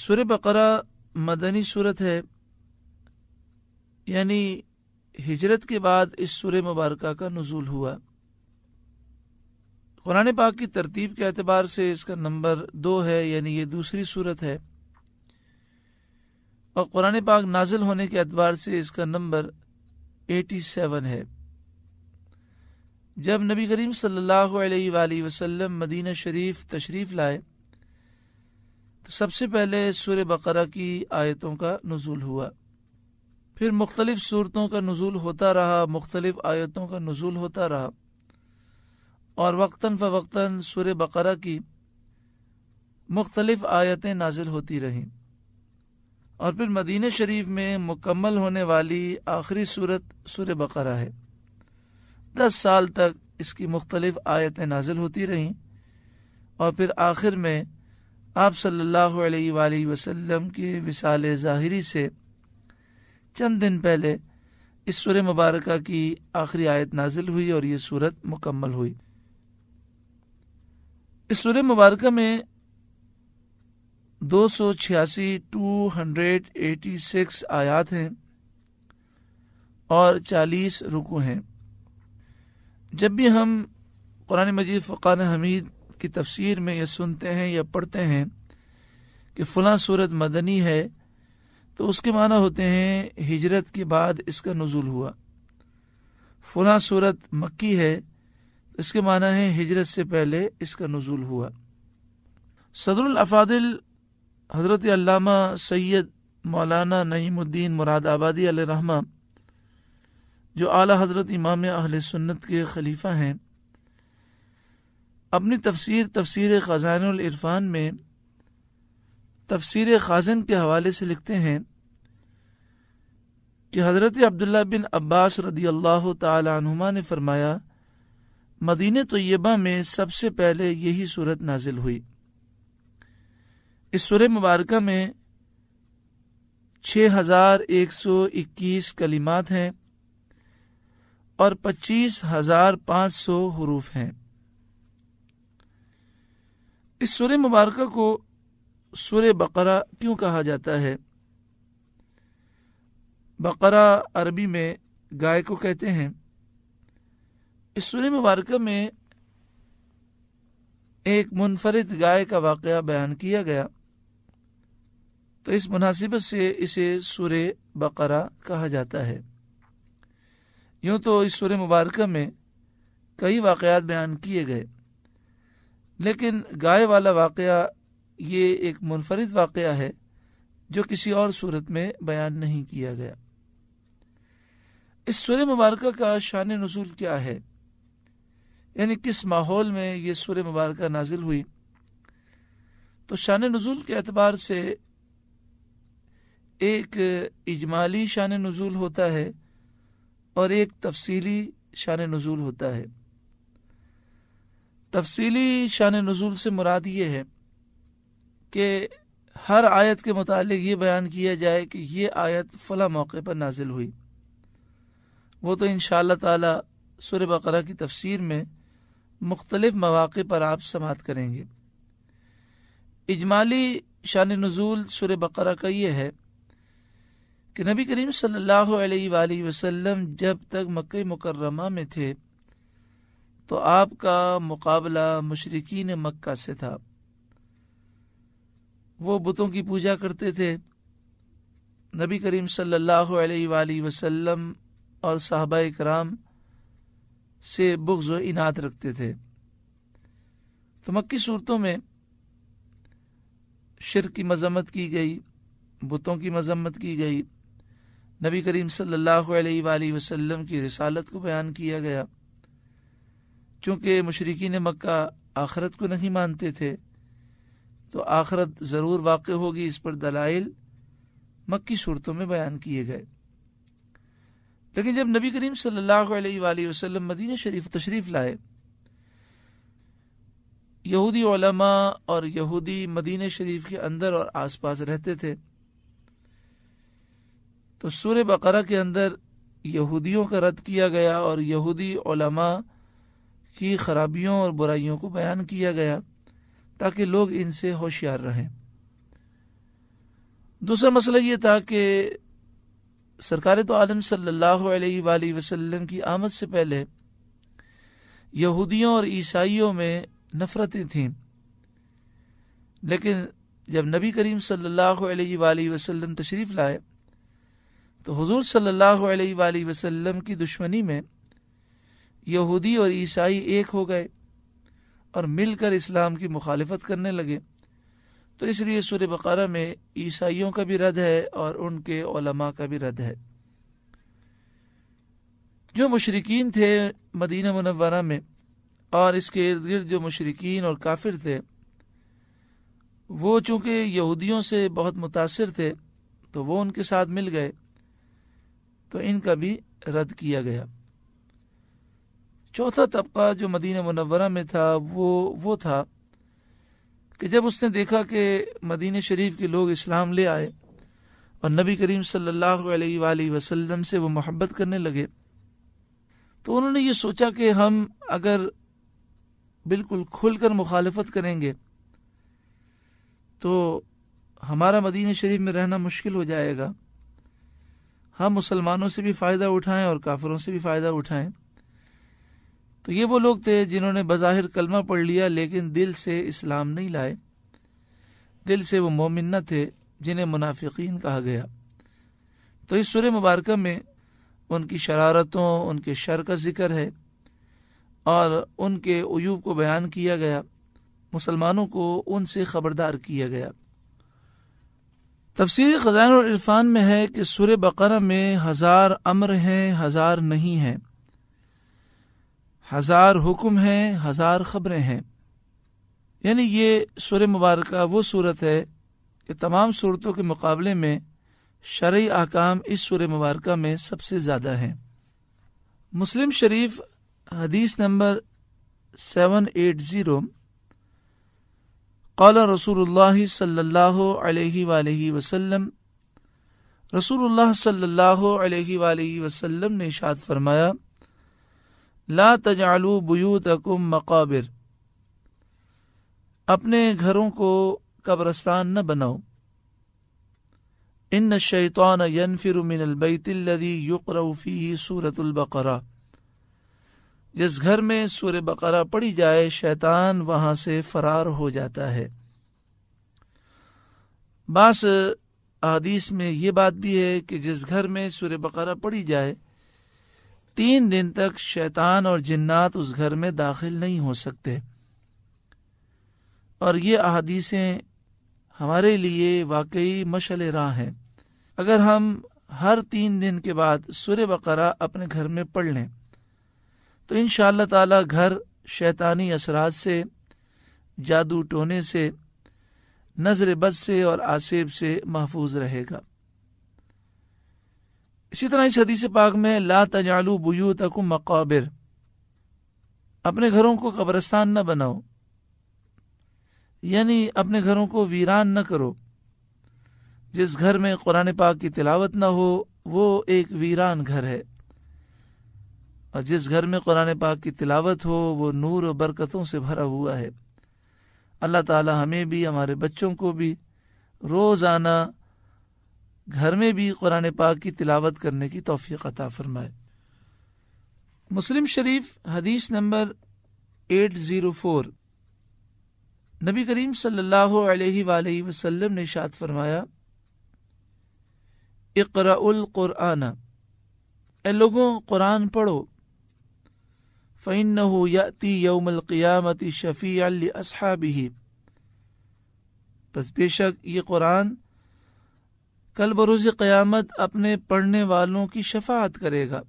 سور بقرا مدنی صورت ہے یعنی ہجرت کے بعد اس سور مبارکہ کا نزول ہوا قرآن پاک کی ترتیب کے اعتبار سے اس کا نمبر دو ہے یعنی یہ دوسری صورت ہے اور قرآن پاک نازل ہونے کے اعتبار سے اس کا نمبر ایٹی سیون ہے جب نبی کریم صلی اللہ علیہ وآلہ وسلم مدینہ شریف تشریف لائے تو سب سے پہلے سور بقرہ کی آیتوں کا نزول ہوا پھر مختلف صورتوں کا نزول ہوتا رہا مختلف آیتوں کا نزول ہوتا رہا اور وقتاً فوقتاً سور بقرہ کی مختلف آیتیں نازل ہوتی رہیں اور پھر مدینہ شریف میں مکمل ہونے والی آخری صورت سور بقرہ ہے دس سال تک اس کی مختلف آیتیں نازل ہوتی رہیں اور پھر آخر میں آپ صلی اللہ علیہ وآلہ وسلم کے وسال ظاہری سے چند دن پہلے اس سورہ مبارکہ کی آخری آیت نازل ہوئی اور یہ صورت مکمل ہوئی اس سورہ مبارکہ میں دو سو چھیاسی ٹو ہنڈریڈ ایٹی سکس آیات ہیں اور چالیس رکو ہیں جب بھی ہم قرآن مجید فقان حمید کی تفسیر میں یہ سنتے ہیں یا پڑھتے ہیں کہ فلاں صورت مدنی ہے تو اس کے معنی ہوتے ہیں ہجرت کے بعد اس کا نزول ہوا فلاں صورت مکی ہے اس کے معنی ہے ہجرت سے پہلے اس کا نزول ہوا صدر الافادل حضرت علامہ سید مولانا نعیم الدین مراد آبادی علیہ رحمہ جو اعلی حضرت امام اہل سنت کے خلیفہ ہیں اپنی تفسیر تفسیر خزان العرفان میں تفسیر خازن کے حوالے سے لکھتے ہیں کہ حضرت عبداللہ بن عباس رضی اللہ تعالی عنہما نے فرمایا مدینہ طیبہ میں سب سے پہلے یہی صورت نازل ہوئی اس سر مبارکہ میں چھ ہزار ایک سو اکیس کلیمات ہیں اور پچیس ہزار پانچ سو حروف ہیں اس سور مبارکہ کو سور بقرہ کیوں کہا جاتا ہے بقرہ عربی میں گائے کو کہتے ہیں اس سور مبارکہ میں ایک منفرد گائے کا واقعہ بیان کیا گیا تو اس مناسبت سے اسے سور بقرہ کہا جاتا ہے یوں تو اس سورہ مبارکہ میں کئی واقعات بیان کیے گئے لیکن گائے والا واقعہ یہ ایک منفرد واقعہ ہے جو کسی اور صورت میں بیان نہیں کیا گیا اس سورہ مبارکہ کا شان نزول کیا ہے یعنی کس ماحول میں یہ سورہ مبارکہ نازل ہوئی تو شان نزول کے اعتبار سے ایک اجمالی شان نزول ہوتا ہے اور ایک تفصیلی شان نزول ہوتا ہے تفصیلی شان نزول سے مراد یہ ہے کہ ہر آیت کے متعلق یہ بیان کیا جائے کہ یہ آیت فلاں موقع پر نازل ہوئی وہ تو ان شاء اللہ تعالی سر بقرہ کی تفسیر میں مختلف مواقع پر آپ سماعت کریں گے اجمالی شان نزول سر بقرہ کا یہ ہے کہ نبی کریم صلی اللہ علیہ وآلہ وسلم جب تک مکہ مکرمہ میں تھے تو آپ کا مقابلہ مشرقین مکہ سے تھا وہ بتوں کی پوجا کرتے تھے نبی کریم صلی اللہ علیہ وآلہ وسلم اور صحابہ کرام سے بغض و انعت رکھتے تھے تو مکی صورتوں میں شرک کی مذمت کی گئی بتوں کی مذمت کی گئی نبی کریم صلی اللہ علیہ وآلہ وسلم کی رسالت کو بیان کیا گیا چونکہ مشرقی نے مکہ آخرت کو نہیں مانتے تھے تو آخرت ضرور واقع ہوگی اس پر دلائل مکی صورتوں میں بیان کیے گئے لیکن جب نبی کریم صلی اللہ علیہ وآلہ وسلم مدینہ شریف تشریف لائے یہودی علماء اور یہودی مدینہ شریف کے اندر اور آس پاس رہتے تھے تو سور بقرہ کے اندر یہودیوں کا رد کیا گیا اور یہودی علماء کی خرابیوں اور برائیوں کو بیان کیا گیا تاکہ لوگ ان سے ہوشیار رہیں دوسرا مسئلہ یہ تھا کہ سرکار تو عالم صلی اللہ علیہ وآلہ وسلم کی آمد سے پہلے یہودیوں اور عیسائیوں میں نفرتیں تھیں لیکن جب نبی کریم صلی اللہ علیہ وآلہ وسلم تشریف لائے تو حضور صلی اللہ علیہ وآلہ وسلم کی دشمنی میں یہودی اور عیسائی ایک ہو گئے اور مل کر اسلام کی مخالفت کرنے لگے تو اس لیے سور بقارہ میں عیسائیوں کا بھی رد ہے اور ان کے علماء کا بھی رد ہے جو مشرقین تھے مدینہ منورہ میں اور اس کے ارد گرد جو مشرقین اور کافر تھے وہ چونکہ یہودیوں سے بہت متاثر تھے تو وہ ان کے ساتھ مل گئے تو ان کا بھی رد کیا گیا چوتھا طبقہ جو مدینہ منورہ میں تھا وہ وہ تھا کہ جب اس نے دیکھا کہ مدینہ شریف کے لوگ اسلام لے آئے اور نبی کریم صلی اللہ علیہ وآلہ وسلم سے وہ محبت کرنے لگے تو انہوں نے یہ سوچا کہ ہم اگر بالکل کھل کر مخالفت کریں گے تو ہمارا مدینہ شریف میں رہنا مشکل ہو جائے گا ہم مسلمانوں سے بھی فائدہ اٹھائیں اور کافروں سے بھی فائدہ اٹھائیں تو یہ وہ لوگ تھے جنہوں نے بظاہر کلمہ پڑھ لیا لیکن دل سے اسلام نہیں لائے دل سے وہ مومن نہ تھے جنہیں منافقین کہا گیا تو اس سورہ مبارکہ میں ان کی شرارتوں ان کے شر کا ذکر ہے اور ان کے عیوب کو بیان کیا گیا مسلمانوں کو ان سے خبردار کیا گیا تفسیر خزان العرفان میں ہے کہ سور بقرہ میں ہزار امر ہیں ہزار نہیں ہیں ہزار حکم ہیں ہزار خبریں ہیں یعنی یہ سور مبارکہ وہ صورت ہے کہ تمام صورتوں کے مقابلے میں شرعی احکام اس سور مبارکہ میں سب سے زیادہ ہیں مسلم شریف حدیث نمبر سیون ایٹ زیرو قال رسول اللہ صلی اللہ علیہ وآلہ وسلم رسول اللہ صلی اللہ علیہ وآلہ وسلم نے اشاد فرمایا لا تجعلوا بیوتکم مقابر اپنے گھروں کو قبرستان نہ بناؤ ان الشیطان ينفر من البیت الذي يقرأ فيه سورة البقرہ جس گھر میں سور بقرہ پڑی جائے شیطان وہاں سے فرار ہو جاتا ہے بعض احادیث میں یہ بات بھی ہے کہ جس گھر میں سور بقرہ پڑی جائے تین دن تک شیطان اور جنات اس گھر میں داخل نہیں ہو سکتے اور یہ احادیثیں ہمارے لیے واقعی مشل راہ ہیں اگر ہم ہر تین دن کے بعد سور بقرہ اپنے گھر میں پڑھ لیں تو ان شاء اللہ تعالی گھر شیطانی اثرات سے جادو ٹونے سے نظر بد سے اور آصیب سے محفوظ رہے گا اسی طرح اس حدیث پاک میں لا تجالو تک مقابر اپنے گھروں کو قبرستان نہ بناؤ یعنی اپنے گھروں کو ویران نہ کرو جس گھر میں قرآن پاک کی تلاوت نہ ہو وہ ایک ویران گھر ہے اور جس گھر میں قرآن پاک کی تلاوت ہو وہ نور و برکتوں سے بھرا ہوا ہے اللہ تعالی ہمیں بھی ہمارے بچوں کو بھی روزانہ گھر میں بھی قرآن پاک کی تلاوت کرنے کی توفیق عطا فرمائے مسلم شریف حدیث نمبر ایٹ زیرو فور نبی کریم صلی اللہ علیہ وآلہ وسلم نے شاد فرمایا اقرا القرآن اے لوگوں قرآن پڑھو فإنه يوم القيامة شفيعا شفیع بس بے شک یہ قرآن کل بروز قیامت اپنے پڑھنے والوں کی شفاعت کرے گا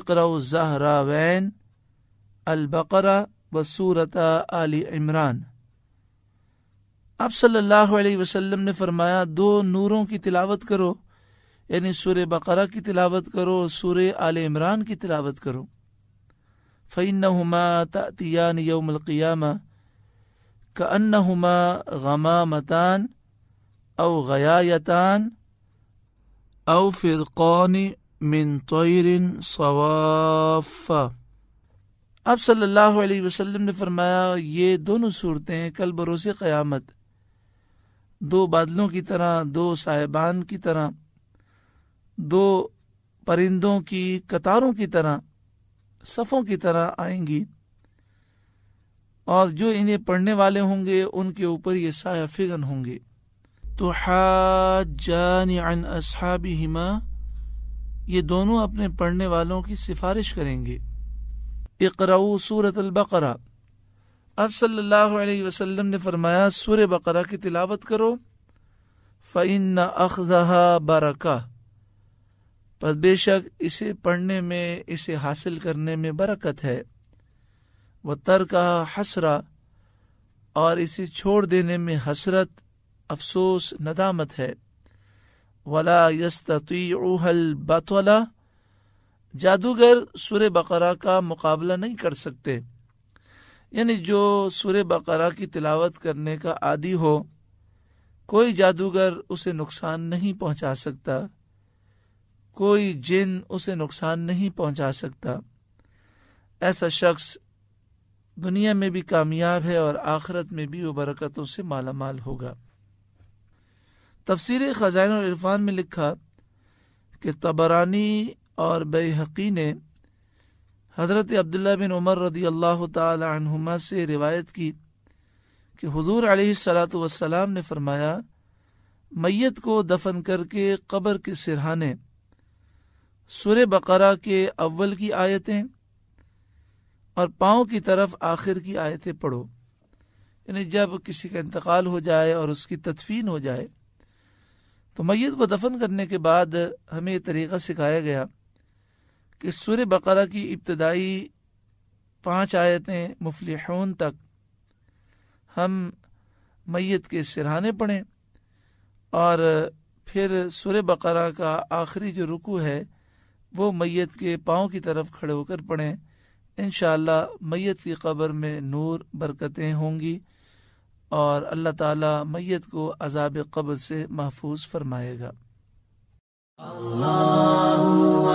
اقرا زہرا وین و بصورت علی عمران اب صلی اللہ علیہ وسلم نے فرمایا دو نوروں کی تلاوت کرو یعنی سور بقرہ کی تلاوت کرو سور آل عمران کی تلاوت کرو القيامة كأنهما غمامتان غما متان او فرقان او فر صواف اب صلی اللہ علیہ وسلم نے فرمایا یہ دونوں صورتیں کل بروس قیامت دو بادلوں کی طرح دو صاحبان کی طرح دو پرندوں کی قطاروں کی طرح صفوں کی طرح آئیں گی اور جو انہیں پڑھنے والے ہوں گے ان کے اوپر یہ سایہ فگن ہوں گے تو یہ دونوں اپنے پڑھنے والوں کی سفارش کریں گے اقرؤ سورت البقرا اب صلی اللہ علیہ وسلم نے فرمایا سور بقرہ کی تلاوت کرو فعین اخذہ برکا پر بے شک اسے پڑھنے میں اسے حاصل کرنے میں برکت ہے وہ ترکا حسرا اور اسے چھوڑ دینے میں حسرت افسوس ندامت ہے ولا یستی اوہل والا جادوگر سور بقرا کا مقابلہ نہیں کر سکتے یعنی جو سور بقرا کی تلاوت کرنے کا عادی ہو کوئی جادوگر اسے نقصان نہیں پہنچا سکتا کوئی جن اسے نقصان نہیں پہنچا سکتا ایسا شخص دنیا میں بھی کامیاب ہے اور آخرت میں بھی وہ برکتوں سے مالا مال ہوگا خزائن اور العرفان میں لکھا کہ تبرانی اور بے حقی نے حضرت عبداللہ بن عمر رضی اللہ تعالی عنہما سے روایت کی کہ حضور علیہ السلاۃ وسلام نے فرمایا میت کو دفن کر کے قبر کے سرحانے سورہ بقرہ کے اول کی آیتیں اور پاؤں کی طرف آخر کی آیتیں پڑھو یعنی جب کسی کا انتقال ہو جائے اور اس کی تدفین ہو جائے تو میت کو دفن کرنے کے بعد ہمیں یہ طریقہ سکھایا گیا کہ سور بقرہ کی ابتدائی پانچ آیتیں مفلحون تک ہم میت کے سرہانے پڑھیں اور پھر سور بقرہ کا آخری جو رکو ہے وہ میت کے پاؤں کی طرف کھڑے ہو کر پڑھیں انشاءاللہ میت کی قبر میں نور برکتیں ہوں گی اور اللہ تعالی میت کو عذاب قبر سے محفوظ فرمائے گا اللہ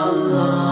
اللہ